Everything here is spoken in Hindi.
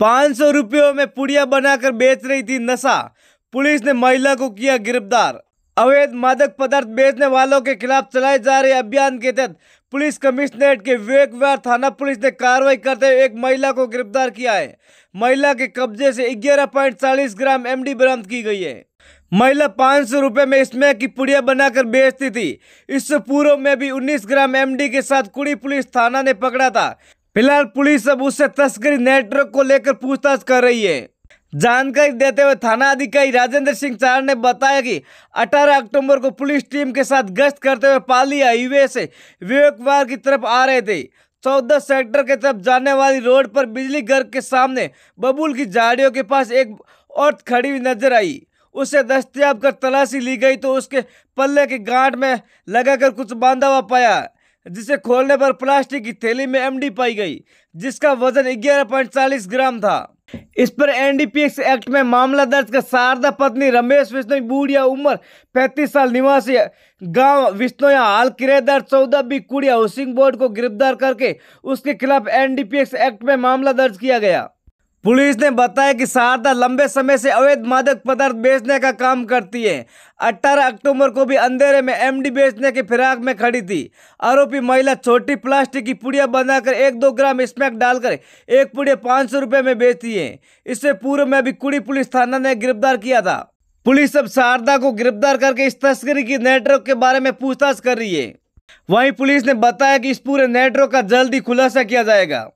पाँच सौ रुपयों में पुड़िया बनाकर बेच रही थी नशा पुलिस ने महिला को किया गिरफ्तार अवैध मादक पदार्थ बेचने वालों के खिलाफ चलाए जा रहे अभियान के तहत पुलिस कमिश्नरेट के विवेकवार थाना पुलिस ने कार्रवाई करते हुए एक महिला को गिरफ्तार किया है महिला के कब्जे से 11.40 ग्राम एमडी बरामद की गई है महिला पाँच सौ रुपये में स्मैक की पुड़िया बनाकर बेचती थी इससे पूर्व में भी 19 ग्राम एमडी के साथ कुड़ी पुलिस थाना ने पकड़ा था फिलहाल पुलिस अब उससे तस्करी नेटवर्क को लेकर पूछताछ कर रही है जानकारी देते हुए थाना अधिकारी राजेंद्र सिंह चार ने बताया कि 18 अक्टूबर को पुलिस टीम के साथ गश्त करते हुए पाली हाईवे से विवेकवार की तरफ आ रहे थे चौदह सेक्टर के तरफ जाने वाली रोड पर बिजली घर के सामने बबूल की झाड़ियों के पास एक औरत खड़ी हुई नजर आई उसे दस्तियाब कर तलाशी ली गई तो उसके पल्ले के गांठ में लगाकर कुछ बांधा हुआ पाया जिसे खोलने पर प्लास्टिक की थैली में एमडी पाई गई जिसका वजन 11.40 ग्राम था इस पर एनडीपीएक्स एक्ट में मामला दर्ज कर शारदा पत्नी रमेश विष्णु बूढ़िया उम्र 35 साल निवासी गांव विष्णुया हाल किरेदार चौदह बी कुड़िया हाउसिंग बोर्ड को गिरफ्तार करके उसके खिलाफ एनडीपीएक्स एक्ट में मामला दर्ज किया गया पुलिस ने बताया कि शारदा लंबे समय से अवैध मादक पदार्थ बेचने का काम करती है 18 अक्टूबर को भी अंधेरे में एमडी बेचने के फिराक में खड़ी थी आरोपी महिला छोटी प्लास्टिक की पुड़िया बनाकर एक दो ग्राम स्मैक डालकर एक पुड़िया पाँच सौ रुपये में बेचती है इससे पूर्व में भी कुड़ी पुलिस थाना ने गिरफ्तार किया था पुलिस अब शारदा को गिरफ्तार करके इस तस्करी की नेटवर्क के बारे में पूछताछ कर रही है वहीं पुलिस ने बताया कि इस पूरे नेटवर्क का जल्द ही खुलासा किया जाएगा